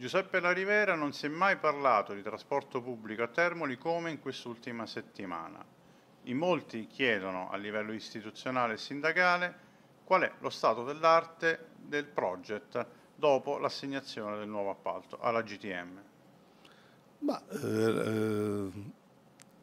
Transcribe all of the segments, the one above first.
Giuseppe La Rivera non si è mai parlato di trasporto pubblico a Termoli come in quest'ultima settimana. In molti chiedono a livello istituzionale e sindacale qual è lo stato dell'arte del project dopo l'assegnazione del nuovo appalto alla GTM. Ma, eh, eh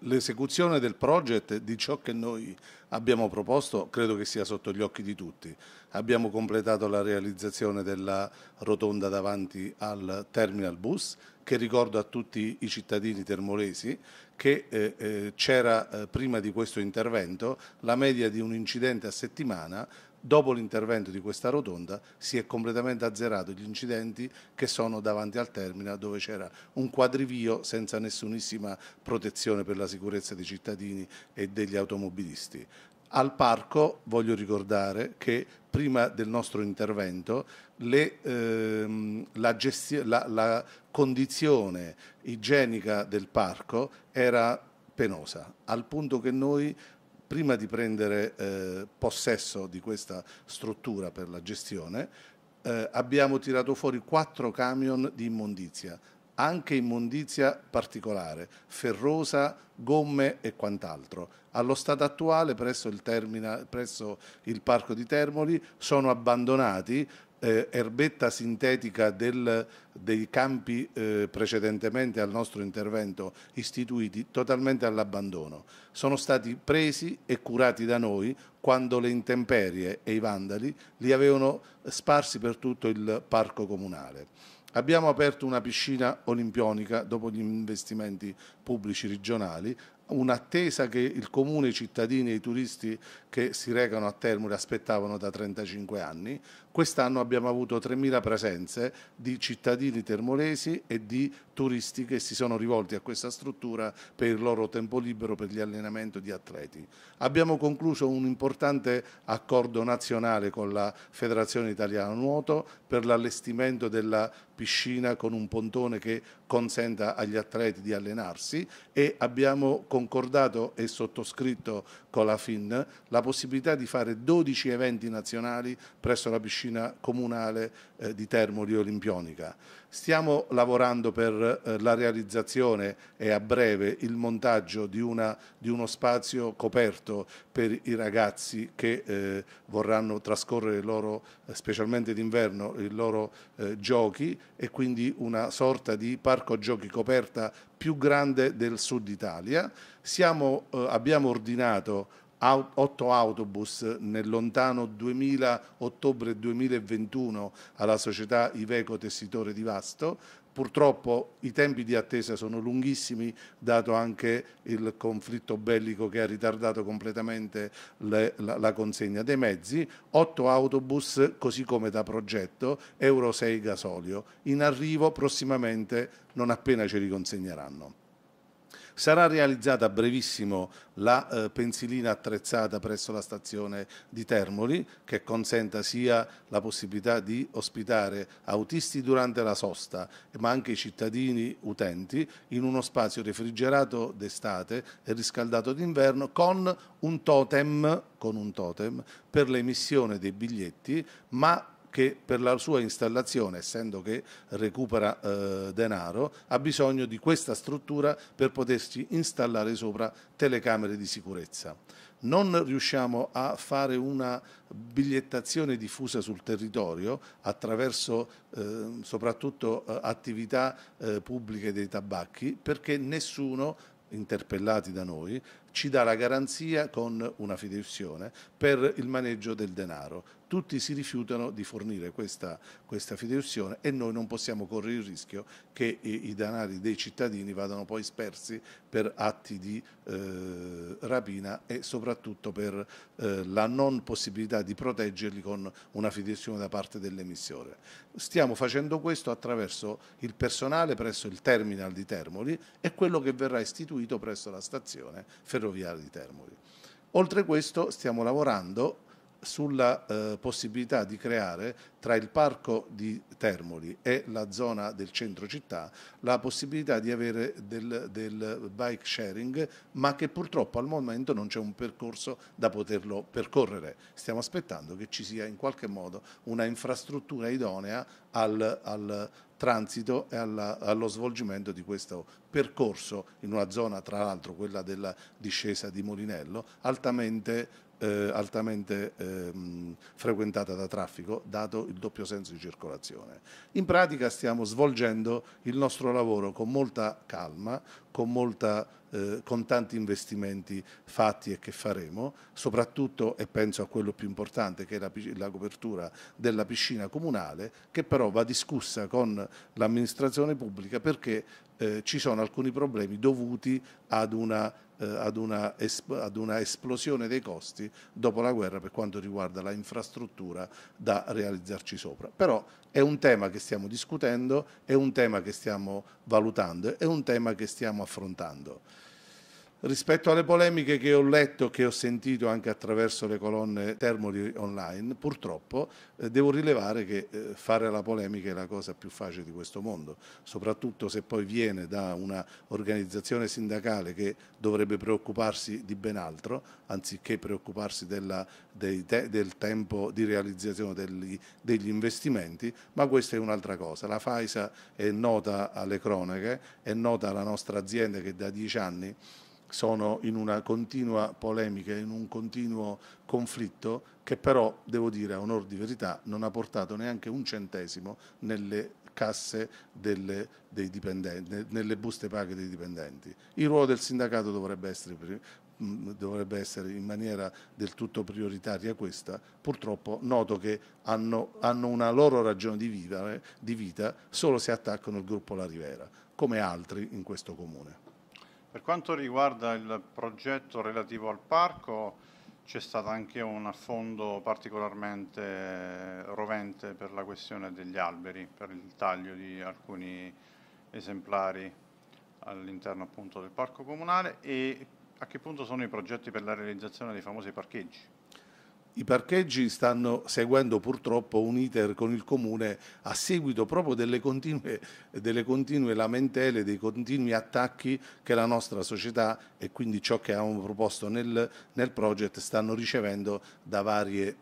l'esecuzione del progetto di ciò che noi abbiamo proposto credo che sia sotto gli occhi di tutti. Abbiamo completato la realizzazione della rotonda davanti al terminal bus che ricordo a tutti i cittadini termolesi che eh, eh, c'era eh, prima di questo intervento la media di un incidente a settimana dopo l'intervento di questa rotonda si è completamente azzerato gli incidenti che sono davanti al terminal dove c'era un quadrivio senza nessunissima protezione per la sicurezza dei cittadini e degli automobilisti. Al parco voglio ricordare che prima del nostro intervento le, ehm, la, la, la condizione igienica del parco era penosa, al punto che noi prima di prendere eh, possesso di questa struttura per la gestione, eh, abbiamo tirato fuori quattro camion di immondizia, anche immondizia particolare, ferrosa, gomme e quant'altro. Allo stato attuale presso il, termina, presso il parco di Termoli sono abbandonati eh, erbetta sintetica del, dei campi eh, precedentemente al nostro intervento istituiti totalmente all'abbandono. Sono stati presi e curati da noi quando le intemperie e i vandali li avevano sparsi per tutto il parco comunale. Abbiamo aperto una piscina olimpionica dopo gli investimenti pubblici regionali, un'attesa che il comune, i cittadini e i turisti che si recano a Termoli aspettavano da 35 anni, Quest'anno abbiamo avuto 3.000 presenze di cittadini termolesi e di turisti che si sono rivolti a questa struttura per il loro tempo libero, per gli allenamenti di atleti. Abbiamo concluso un importante accordo nazionale con la Federazione Italiana Nuoto per l'allestimento della piscina con un pontone che consenta agli atleti di allenarsi e abbiamo concordato e sottoscritto con la FIN la possibilità di fare 12 eventi nazionali presso la piscina officina comunale eh, di Termoli Olimpionica. Stiamo lavorando per eh, la realizzazione e a breve il montaggio di, una, di uno spazio coperto per i ragazzi che eh, vorranno trascorrere loro, eh, specialmente d'inverno, i loro eh, giochi e quindi una sorta di parco giochi coperta più grande del sud Italia. Siamo, eh, abbiamo ordinato 8 autobus nel lontano 2000, ottobre 2021 alla società Iveco Tessitore di Vasto. Purtroppo i tempi di attesa sono lunghissimi, dato anche il conflitto bellico che ha ritardato completamente le, la, la, consegna dei mezzi. Otto autobus, così come da progetto, Euro 6 gasolio. In arrivo prossimamente, non appena ce li consegneranno. Sarà realizzata a brevissimo la eh, pensilina attrezzata presso la stazione di Termoli che consenta sia la possibilità di ospitare autisti durante la sosta ma anche i cittadini utenti in uno spazio refrigerato d'estate e riscaldato d'inverno con un totem, con un totem per l'emissione dei biglietti ma che per la sua installazione, essendo che recupera eh, denaro, ha bisogno di questa struttura per potersi installare sopra telecamere di sicurezza. Non riusciamo a fare una bigliettazione diffusa sul territorio attraverso eh, soprattutto eh, attività eh, pubbliche dei tabacchi perché nessuno interpellati da noi, ci dà la garanzia con una fideiussione per il maneggio del denaro tutti si rifiutano di fornire questa, questa fideiussione e noi non possiamo correre il rischio che i, i denari dei cittadini vadano poi spersi per atti di eh, rapina e soprattutto per eh, la non possibilità di proteggerli con una fideiussione da parte dell'emissore. Stiamo facendo questo attraverso il personale presso il terminal di Termoli e quello che verrà istituito presso la stazione ferroviaria di Termoli. Oltre questo stiamo lavorando sulla eh, possibilità di creare tra il parco di Termoli e la zona del centro città la possibilità di avere del, del bike sharing ma che purtroppo al momento non c'è un percorso da poterlo percorrere. Stiamo aspettando che ci sia in qualche modo una infrastruttura idonea al, al transito e alla, allo svolgimento di questo percorso in una zona, tra l'altro quella della discesa di Molinello, altamente eh, altamente ehm, frequentata da traffico, dato il doppio senso di circolazione. In pratica stiamo svolgendo il nostro lavoro con molta calma, con, molta, eh, con tanti investimenti fatti e che faremo, soprattutto e penso a quello più importante che è la, la copertura della piscina comunale, che però va discussa con l'amministrazione pubblica perché eh, ci sono alcuni problemi dovuti ad una eh, ad, una esp- ad, una esplosione dei costi dopo la guerra per quanto riguarda la infrastruttura da realizzarci sopra. Però è un tema che stiamo discutendo, è un tema che stiamo valutando, è un tema che stiamo affrontando. Rispetto alle polemiche che ho letto, e che ho sentito anche attraverso le colonne Termoli online, purtroppo eh, devo rilevare che eh, fare la polemica è la cosa più facile di questo mondo, soprattutto se poi viene da un'organizzazione sindacale che dovrebbe preoccuparsi di ben altro, anziché preoccuparsi della, te, del tempo di realizzazione degli, degli investimenti, ma questa è un'altra cosa. La FAISA è nota alle cronache, è nota alla nostra azienda che da dieci anni sono in una continua polemica, in un continuo conflitto che però, devo dire a onor di verità, non ha portato neanche un centesimo nelle casse delle, dei dipendenti, nelle buste paghe dei dipendenti. Il ruolo del sindacato dovrebbe essere, dovrebbe essere in maniera del tutto prioritaria questa, purtroppo noto che hanno, hanno una loro ragione di, vivere, di vita solo se attaccano il gruppo La Rivera, come altri in questo comune. Per quanto riguarda il progetto relativo al parco, c'è stato anche un affondo particolarmente rovente per la questione degli alberi, per il taglio di alcuni esemplari all'interno appunto del parco comunale e a che punto sono i progetti per la realizzazione dei famosi parcheggi? I parcheggi stanno seguendo purtroppo un iter con il comune a seguito proprio delle continue, delle continue lamentele, dei continui attacchi che la nostra società e quindi ciò che avevamo proposto nel, nel project stanno ricevendo da varie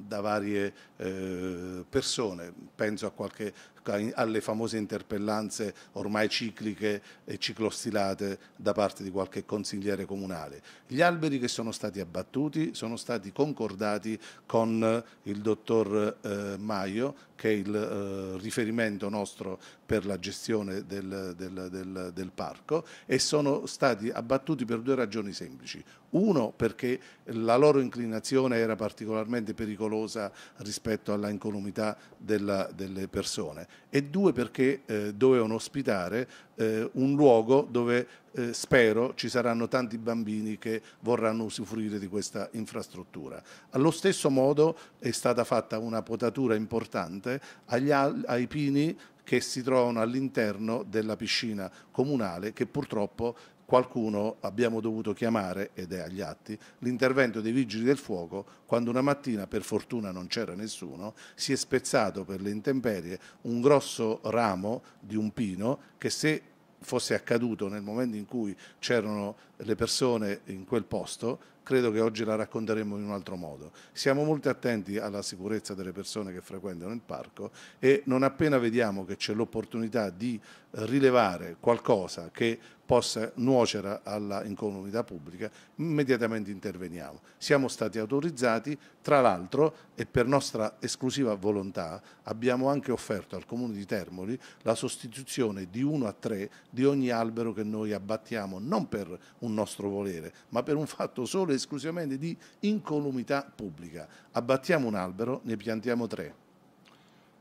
da varie eh, persone, penso a qualche tocca alle famose interpellanze ormai cicliche e ciclostilate da parte di qualche consigliere comunale. Gli alberi che sono stati abbattuti sono stati concordati con il dottor eh, Maio che è il eh, riferimento nostro per la gestione del, del, del, del, parco e sono stati abbattuti per due ragioni semplici. Uno perché la loro inclinazione era particolarmente pericolosa rispetto alla incolumità della, delle persone e due perché eh, dovevano ospitare eh, un luogo dove eh, spero ci saranno tanti bambini che vorranno usufruire di questa infrastruttura. Allo stesso modo è stata fatta una potatura importante agli, ai pini che si trovano all'interno della piscina comunale che purtroppo qualcuno abbiamo dovuto chiamare, ed è agli atti, l'intervento dei vigili del fuoco quando una mattina, per fortuna non c'era nessuno, si è spezzato per le intemperie un grosso ramo di un pino che se fosse accaduto nel momento in cui c'erano le persone in quel posto, credo che oggi la racconteremo in un altro modo. Siamo molto attenti alla sicurezza delle persone che frequentano il parco e non appena vediamo che c'è l'opportunità di rilevare qualcosa che possa nuocere alla incolumità pubblica, immediatamente interveniamo. Siamo stati autorizzati, tra l'altro, e per nostra esclusiva volontà, abbiamo anche offerto al Comune di Termoli la sostituzione di uno a tre di ogni albero che noi abbattiamo, non per un nostro volere, ma per un fatto solo e esclusivamente di incolumità pubblica. Abbattiamo un albero, ne piantiamo tre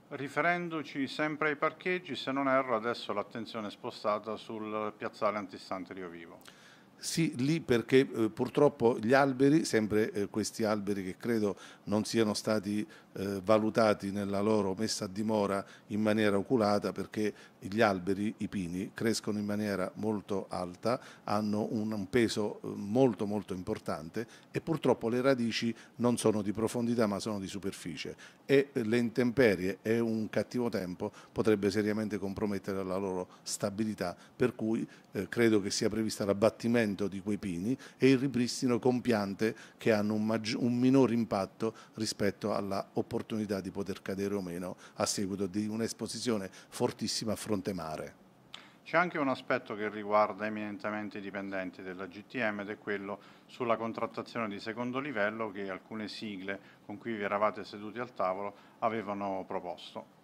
Riferendoci sempre ai parcheggi, se non erro, adesso l'attenzione è spostata sul piazzale antistante Rio Vivo. Sì, lì perché eh, purtroppo gli alberi, sempre eh, questi alberi che credo non siano stati eh, valutati nella loro messa a dimora in maniera oculata perché gli alberi, i pini, crescono in maniera molto alta, hanno un, un peso eh, molto molto importante e purtroppo le radici non sono di profondità ma sono di superficie e eh, le intemperie e un cattivo tempo potrebbe seriamente compromettere la loro stabilità per cui eh, credo che sia previsto l'abbattimento di quei pini e il ripristino con piante che hanno un, un minor impatto rispetto alla opportunità l'opportunità di poter cadere o meno a seguito di un'esposizione fortissima a fronte mare. C'è anche un aspetto che riguarda eminentemente i dipendenti della GTM ed è quello sulla contrattazione di secondo livello che alcune sigle con cui vi eravate seduti al tavolo avevano proposto.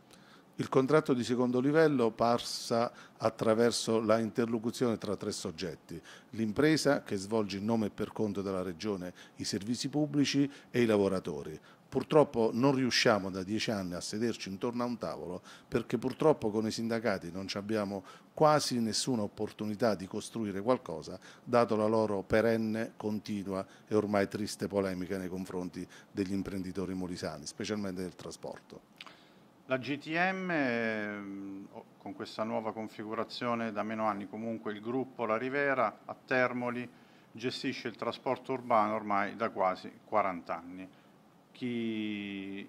Il contratto di secondo livello passa attraverso la interlocuzione tra tre soggetti, l'impresa che svolge in nome e per conto della Regione i servizi pubblici e i lavoratori. Purtroppo non riusciamo da dieci anni a sederci intorno a un tavolo perché purtroppo con i sindacati non abbiamo quasi nessuna opportunità di costruire qualcosa dato la loro perenne, continua e ormai triste polemica nei confronti degli imprenditori molisani, specialmente del trasporto. La GTM ehm, con questa nuova configurazione da meno anni, comunque il gruppo La Rivera a Termoli gestisce il trasporto urbano ormai da quasi 40 anni. Chi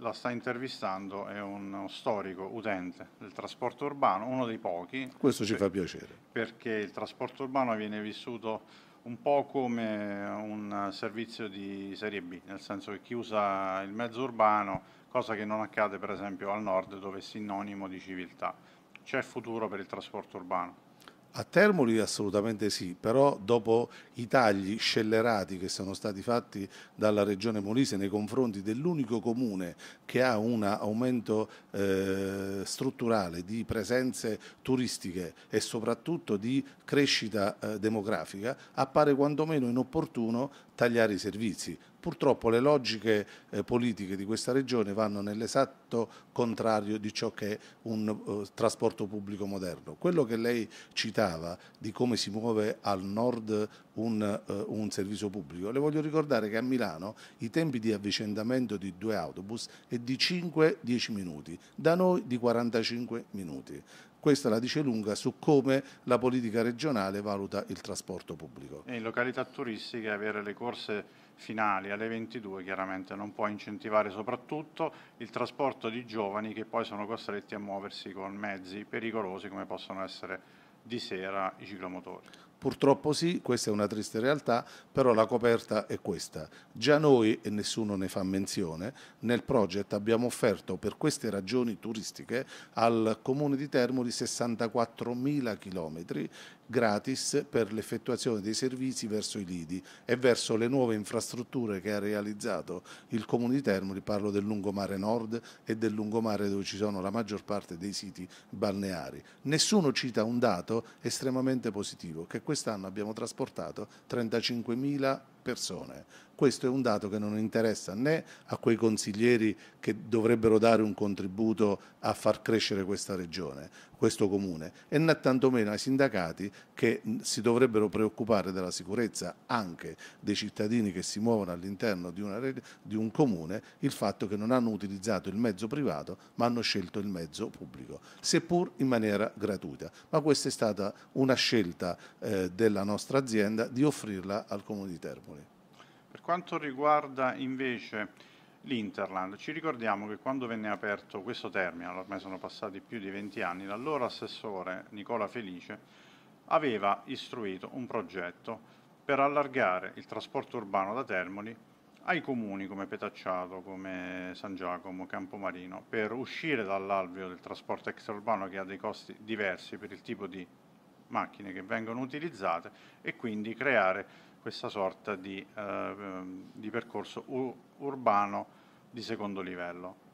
la sta intervistando è uno storico utente del trasporto urbano, uno dei pochi. Questo ci fa piacere. Perché il trasporto urbano viene vissuto un po' come un servizio di serie B, nel senso che chi usa il mezzo urbano, cosa che non accade per esempio al nord dove è sinonimo di civiltà. C'è futuro per il trasporto urbano. A Termoli assolutamente sì, però dopo i tagli scellerati che sono stati fatti dalla Regione Molise nei confronti dell'unico comune che ha un aumento eh, strutturale di presenze turistiche e soprattutto di crescita eh, demografica, appare quantomeno inopportuno tagliare i servizi. Purtroppo le logiche eh, politiche di questa regione vanno nell'esatto contrario di ciò che è un eh, trasporto pubblico moderno. Quello che lei citava di come si muove al nord un, eh, un servizio pubblico, le voglio ricordare che a Milano i tempi di avvicendamento di due autobus è di 5-10 minuti, da noi di 45 minuti. Questa la dice lunga su come la politica regionale valuta il trasporto pubblico. E in località turistiche avere le corse finali alle 22 chiaramente non può incentivare soprattutto il trasporto di giovani che poi sono costretti a muoversi con mezzi pericolosi come possono essere di sera i ciclomotori. Purtroppo sì, questa è una triste realtà, però la coperta è questa. Già noi, e nessuno ne fa menzione, nel project abbiamo offerto per queste ragioni turistiche al comune di Termoli 64.000 chilometri gratis per l'effettuazione dei servizi verso i lidi e verso le nuove infrastrutture che ha realizzato il comune di Termoli, parlo del lungomare nord e del lungomare dove ci sono la maggior parte dei siti balneari. Nessuno cita un dato estremamente positivo che quest'anno abbiamo trasportato 35.000 persone, questo è un dato che non interessa né a quei consiglieri che dovrebbero dare un contributo a far crescere questa regione, questo comune, e né tantomeno ai sindacati che si dovrebbero preoccupare della sicurezza anche dei cittadini che si muovono all'interno di, di, un comune, il fatto che non hanno utilizzato il mezzo privato ma hanno scelto il mezzo pubblico, seppur in maniera gratuita. Ma questa è stata una scelta eh, della nostra azienda di offrirla al comune di Termoli. Per quanto riguarda invece l'Interland, ci ricordiamo che quando venne aperto questo terminal, ormai sono passati più di 20 anni, l'allora assessore Nicola Felice aveva istruito un progetto per allargare il trasporto urbano da Termoli ai comuni come Petacciato, come San Giacomo, Campomarino, per uscire dall'alveo del trasporto extraurbano che ha dei costi diversi per il tipo di macchine che vengono utilizzate e quindi creare questa sorta di, eh, ehm, di percorso ur urbano di secondo livello.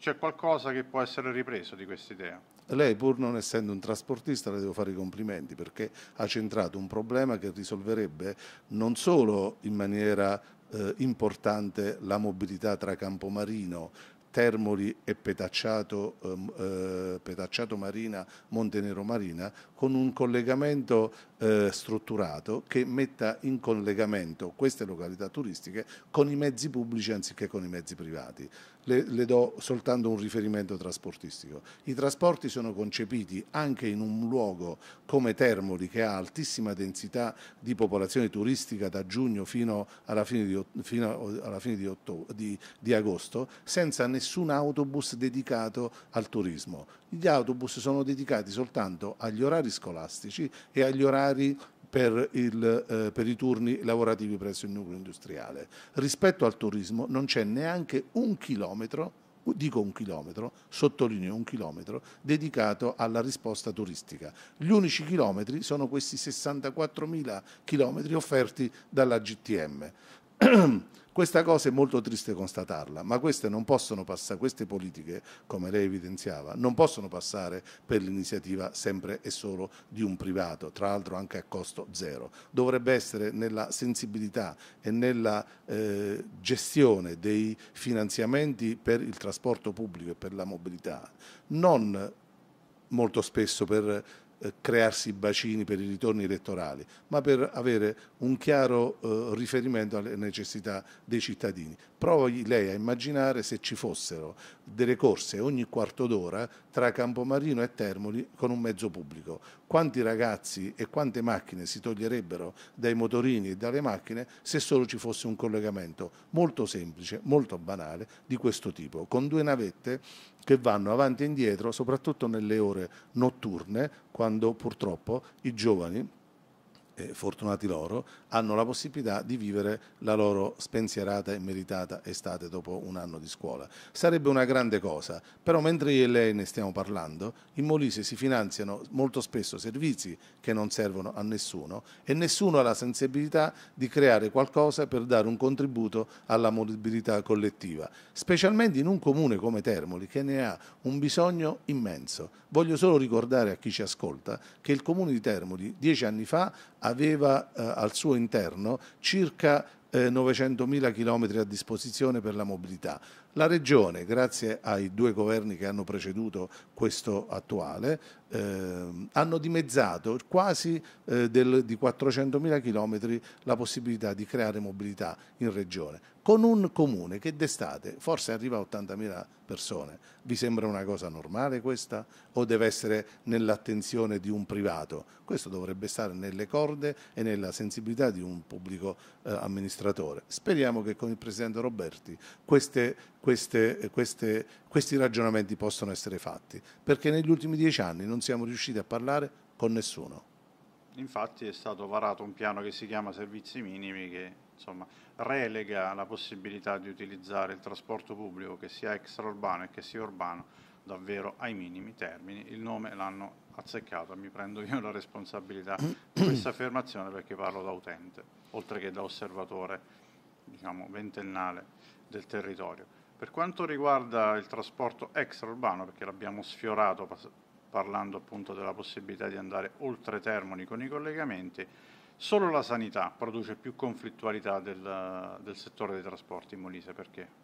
C'è qualcosa che può essere ripreso di questa idea? Lei, pur non essendo un trasportista, le devo fare i complimenti perché ha centrato un problema che risolverebbe non solo in maniera eh, importante la mobilità tra Campomarino Termoli e Petacciato, ehm, eh, Petacciato Marina, Montenero Marina, con un collegamento eh, strutturato che metta in collegamento queste località turistiche con i mezzi pubblici anziché con i mezzi privati le, le do soltanto un riferimento trasportistico. I trasporti sono concepiti anche in un luogo come Termoli che ha altissima densità di popolazione turistica da giugno fino alla fine di, fino alla fine di, ottobre, di, di agosto senza nessun autobus dedicato al turismo. Gli autobus sono dedicati soltanto agli orari scolastici e agli orari per, il, eh, per i turni lavorativi presso il nucleo industriale. Rispetto al turismo non c'è neanche un chilometro dico un chilometro, sottolineo un chilometro, dedicato alla risposta turistica. Gli unici chilometri sono questi 64.000 chilometri offerti dalla GTM. Questa cosa è molto triste constatarla, ma queste, passare, queste politiche, come lei evidenziava, non possono passare per l'iniziativa sempre e solo di un privato, tra l'altro anche a costo zero. Dovrebbe essere nella sensibilità e nella eh, gestione dei finanziamenti per il trasporto pubblico e per la mobilità, non molto spesso per eh, crearsi bacini per i ritorni elettorali, ma per avere un chiaro eh, riferimento alle necessità dei cittadini. Provi lei a immaginare se ci fossero delle corse ogni quarto d'ora tra Campomarino e Termoli con un mezzo pubblico. Quanti ragazzi e quante macchine si toglierebbero dai motorini e dalle macchine se solo ci fosse un collegamento molto semplice, molto banale di questo tipo, con due navette che vanno avanti e indietro, soprattutto nelle ore notturne, quando purtroppo i giovani eh, fortunati loro, hanno la possibilità di vivere la loro spensierata e meritata estate dopo un anno di scuola. Sarebbe una grande cosa, però mentre io e lei ne stiamo parlando, in Molise si finanziano molto spesso servizi che non servono a nessuno e nessuno ha la sensibilità di creare qualcosa per dare un contributo alla mobilità collettiva, specialmente in un comune come Termoli che ne ha un bisogno immenso. Voglio solo ricordare a chi ci ascolta che il comune di Termoli dieci anni fa aveva eh, al suo interno circa 900.000 eh, km a disposizione per la mobilità. La Regione, grazie ai due governi che hanno preceduto questo attuale, Ehm, hanno dimezzato quasi eh, del, di 400.000 km la possibilità di creare mobilità in regione, con un comune che d'estate forse arriva a 80.000 persone. Vi sembra una cosa normale questa o deve essere nell'attenzione di un privato? Questo dovrebbe stare nelle corde e nella sensibilità di un pubblico eh, amministratore. Speriamo che con il Presidente Roberti queste, queste, queste, questi ragionamenti possano essere fatti, perché negli ultimi dieci anni non siamo riusciti a parlare con nessuno. Infatti è stato varato un piano che si chiama servizi minimi che insomma, relega la possibilità di utilizzare il trasporto pubblico che sia extraurbano e che sia urbano davvero ai minimi termini. Il nome l'hanno azzeccato, mi prendo io la responsabilità di questa affermazione perché parlo da utente, oltre che da osservatore diciamo, ventennale del territorio. Per quanto riguarda il trasporto extraurbano, perché l'abbiamo sfiorato parlando appunto della possibilità di andare oltre Termoni con i collegamenti, solo la sanità produce più conflittualità del, del settore dei trasporti in Molise, perché?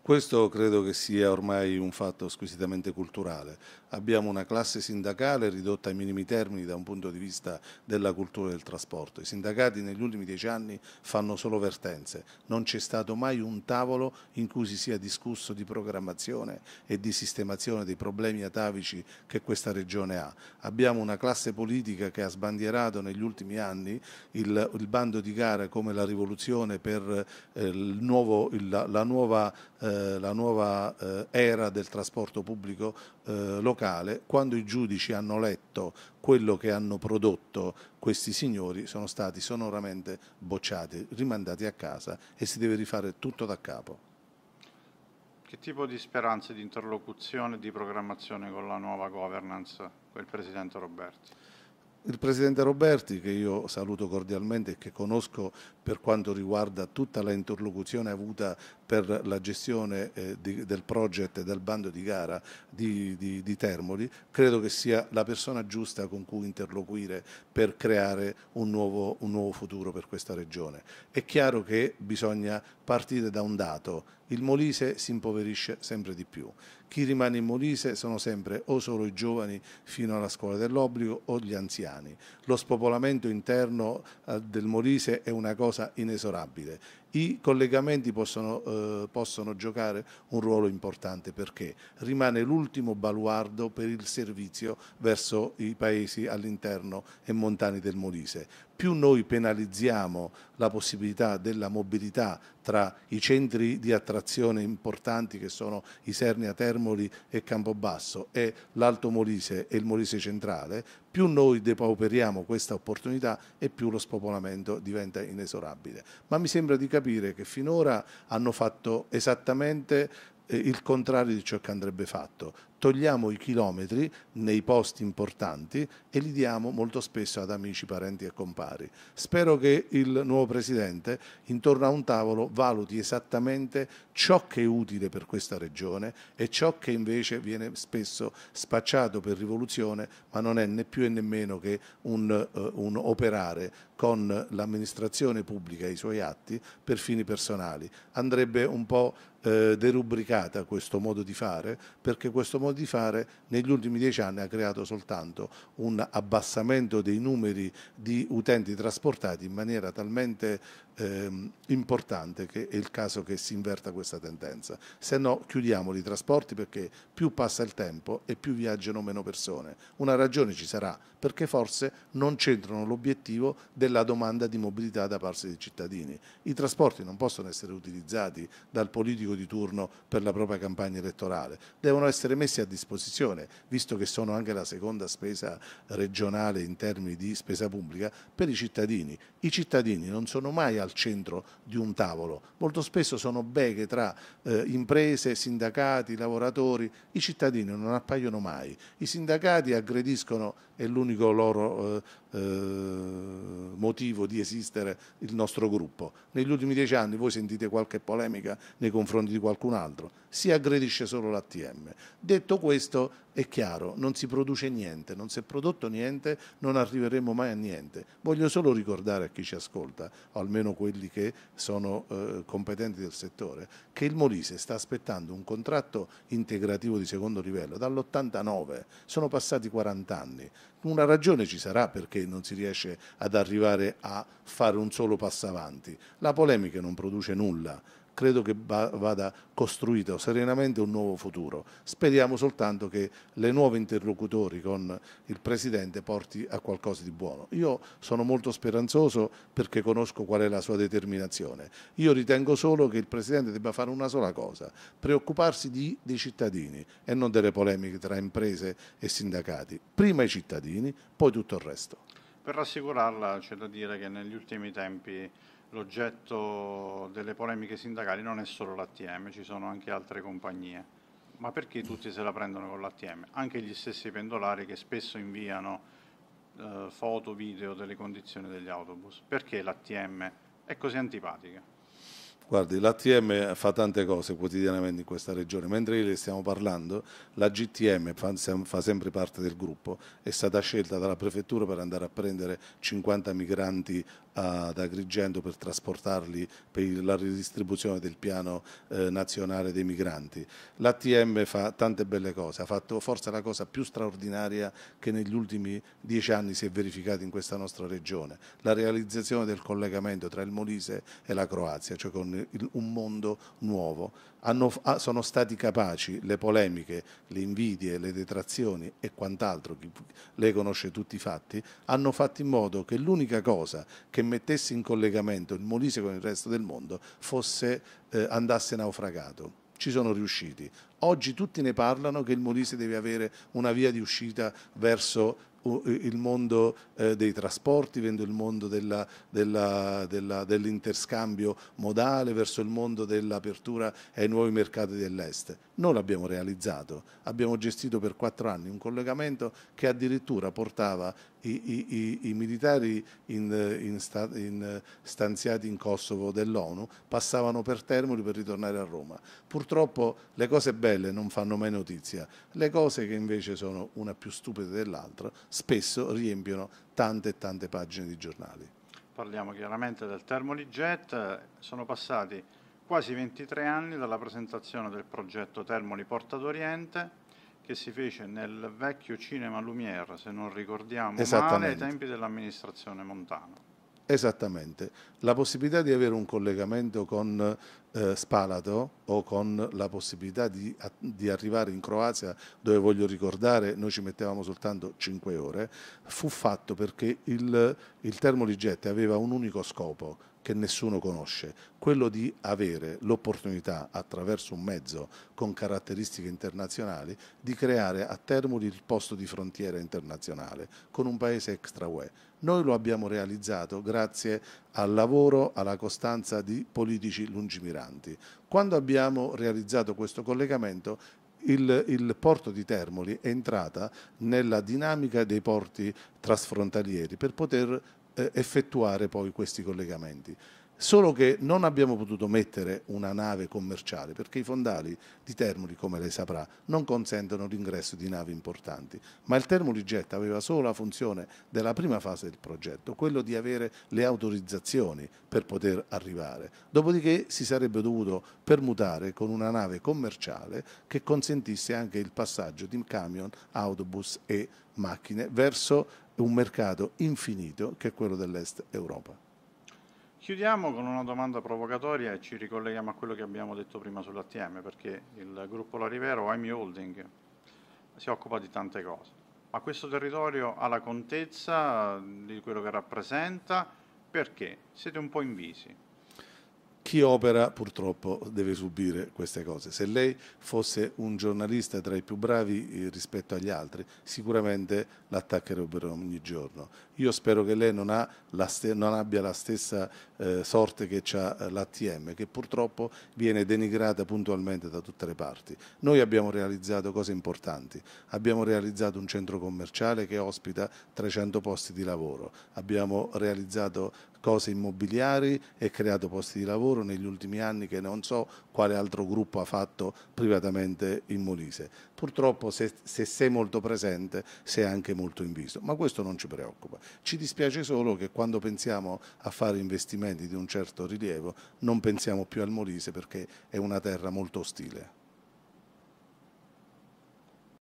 Questo credo che sia ormai un fatto squisitamente culturale. Abbiamo una classe sindacale ridotta ai minimi termini da un punto di vista della cultura del trasporto. I sindacati negli ultimi dieci anni fanno solo vertenze. Non c'è stato mai un tavolo in cui si sia discusso di programmazione e di sistemazione dei problemi atavici che questa regione ha. Abbiamo una classe politica che ha sbandierato negli ultimi anni il, il bando di gara come la rivoluzione per eh, nuovo, il, la, la, nuova... Eh, eh, la nuova eh, era del trasporto pubblico eh, locale, quando i giudici hanno letto quello che hanno prodotto questi signori sono stati sonoramente bocciati, rimandati a casa e si deve rifare tutto da capo. Che tipo di speranze di interlocuzione e di programmazione con la nuova governance quel Presidente Roberti? il Presidente Roberti, che io saluto cordialmente e che conosco per quanto riguarda tutta la interlocuzione avuta per la gestione eh, di, del progetto e del bando di gara di, di, di, Termoli, credo che sia la persona giusta con cui interloquire per creare un nuovo, un nuovo futuro per questa regione. È chiaro che bisogna partire da un dato, il Molise si impoverisce sempre di più. Chi rimane in Molise sono sempre o solo i giovani fino alla scuola dell'obbligo o gli anziani. Lo spopolamento interno eh, del Molise è una cosa inesorabile. I collegamenti possono, eh, possono giocare un ruolo importante perché rimane l'ultimo baluardo per il servizio verso i paesi all'interno e montani del Molise più noi penalizziamo la possibilità della mobilità tra i centri di attrazione importanti che sono Isernia, Termoli e Campobasso e l'Alto Molise e il Molise centrale, più noi depauperiamo questa opportunità e più lo spopolamento diventa inesorabile. Ma mi sembra di capire che finora hanno fatto esattamente eh, il contrario di ciò che andrebbe fatto. Togliamo i chilometri nei posti importanti e li diamo molto spesso ad amici, parenti e compari. Spero che il nuovo Presidente intorno a un tavolo valuti esattamente ciò che è utile per questa Regione e ciò che invece viene spesso spacciato per rivoluzione ma non è né più e nemmeno che un, uh, un operare con l'amministrazione pubblica e i suoi atti per fini personali. Andrebbe un po' eh, derubricata questo modo di fare perché questo modo di fare negli ultimi dieci anni ha creato soltanto un abbassamento dei numeri di utenti trasportati in maniera talmente ehm, importante che è il caso che si inverta questa tendenza. Se no chiudiamo i trasporti perché più passa il tempo e più viaggiano meno persone. Una ragione ci sarà, perché forse non c'entrano l'obiettivo della domanda di mobilità da parte dei cittadini. I trasporti non possono essere utilizzati dal politico di turno per la propria campagna elettorale, devono essere messi a disposizione, visto che sono anche la seconda spesa regionale in termini di spesa pubblica, per i cittadini. I cittadini non sono mai al al centro di un tavolo. Molto spesso sono beghe tra eh, imprese, sindacati, lavoratori, i cittadini non appaiono mai. I sindacati aggrediscono, è l'unico loro eh, eh, motivo di esistere il nostro gruppo. Negli ultimi dieci anni voi sentite qualche polemica nei confronti di qualcun altro, si aggredisce solo l'ATM. Detto questo è chiaro, non si produce niente, non si è prodotto niente, non arriveremo mai a niente. Voglio solo ricordare a chi ci ascolta, o almeno quelli che sono eh, competenti del settore, che il Molise sta aspettando un contratto integrativo di secondo livello dall'89, sono passati 40 anni. Una ragione ci sarà perché perché non si riesce ad arrivare a fare un solo passo avanti. La polemica non produce nulla, credo che vada costruito serenamente un nuovo futuro. Speriamo soltanto che le nuove interlocutori con il Presidente porti a qualcosa di buono. Io sono molto speranzoso perché conosco qual è la sua determinazione. Io ritengo solo che il Presidente debba fare una sola cosa, preoccuparsi di, dei cittadini e non delle polemiche tra imprese e sindacati. Prima i cittadini, poi tutto il resto. Per rassicurarla c'è da dire che negli ultimi tempi l'oggetto delle polemiche sindacali non è solo l'ATM, ci sono anche altre compagnie. Ma perché tutti se la prendono con l'ATM? Anche gli stessi pendolari che spesso inviano eh, foto, video delle condizioni degli autobus. Perché l'ATM è così antipatica? Guardi, l'ATM fa tante cose quotidianamente in questa regione, mentre io le stiamo parlando, la GTM fa, fa, sempre parte del gruppo, è stata scelta dalla prefettura per andare a prendere 50 migranti ad Agrigento per trasportarli per la ridistribuzione del piano eh, nazionale dei migranti. L'ATM fa tante belle cose, ha fatto forse la cosa più straordinaria che negli ultimi dieci anni si è verificata in questa nostra regione, la realizzazione del collegamento tra il Molise e la Croazia, cioè con eh, un mondo nuovo. Hanno, ah, sono stati capaci le polemiche, le invidie, le detrazioni e quant'altro, lei conosce tutti i fatti, hanno fatto in modo che l'unica cosa che mettesse in collegamento il Molise con il resto del mondo fosse, eh, andasse naufragato ci sono riusciti. Oggi tutti ne parlano che il Molise deve avere una via di uscita verso il mondo eh, dei trasporti, vendo il mondo dell'interscambio modale, verso il mondo dell'apertura ai nuovi mercati dell'est. Noi l'abbiamo realizzato, abbiamo gestito per quattro anni un collegamento che addirittura portava i, i, i militari in, in sta, in, stanziati in Kosovo dell'ONU passavano per Termoli per ritornare a Roma. Purtroppo le cose belle non fanno mai notizia, le cose che invece sono una più stupida dell'altra spesso riempiono tante e tante pagine di giornali. Parliamo chiaramente del Termoli Jet, sono passati quasi 23 anni dalla presentazione del progetto Termoli Porta d'Oriente che si fece nel vecchio cinema Lumière, se non ricordiamo male, ai tempi dell'amministrazione Montano. Esattamente, la possibilità di avere un collegamento con eh, Spalato o con la possibilità di, a, di, arrivare in Croazia dove voglio ricordare noi ci mettevamo soltanto 5 ore, fu fatto perché il, il termoligette aveva un unico scopo, che nessuno conosce, quello di avere l'opportunità attraverso un mezzo con caratteristiche internazionali di creare a Termoli il posto di frontiera internazionale con un paese extra UE. Noi lo abbiamo realizzato grazie al lavoro, alla costanza di politici lungimiranti. Quando abbiamo realizzato questo collegamento il, il, porto di Termoli è entrata nella dinamica dei porti trasfrontalieri per poter eh, effettuare poi questi collegamenti solo che non abbiamo potuto mettere una nave commerciale perché i fondali di Termoli, come lei saprà, non consentono l'ingresso di navi importanti, ma il Termoli Jet aveva solo la funzione della prima fase del progetto, quello di avere le autorizzazioni per poter arrivare, dopodiché si sarebbe dovuto permutare con una nave commerciale che consentisse anche il passaggio di camion, autobus e macchine verso un mercato infinito che è quello dell'est Europa. Chiudiamo con una domanda provocatoria e ci ricolleghiamo a quello che abbiamo detto prima sull'ATM, perché il gruppo La o AMI Holding, si occupa di tante cose. Ma questo territorio ha la contezza di quello che rappresenta? Perché? Siete un po' invisi chi opera purtroppo deve subire queste cose. Se lei fosse un giornalista tra i più bravi eh, rispetto agli altri, sicuramente l'attaccherebbero ogni giorno. Io spero che lei non, ha la non abbia la stessa eh, sorte che ha eh, l'ATM, che purtroppo viene denigrata puntualmente da tutte le parti. Noi abbiamo realizzato cose importanti, abbiamo realizzato un centro commerciale che ospita 300 posti di lavoro, abbiamo realizzato cose immobiliari e creato posti di lavoro negli ultimi anni che non so quale altro gruppo ha fatto privatamente in Molise. Purtroppo se, se sei molto presente sei anche molto in viso, ma questo non ci preoccupa. Ci dispiace solo che quando pensiamo a fare investimenti di un certo rilievo non pensiamo più al Molise perché è una terra molto ostile.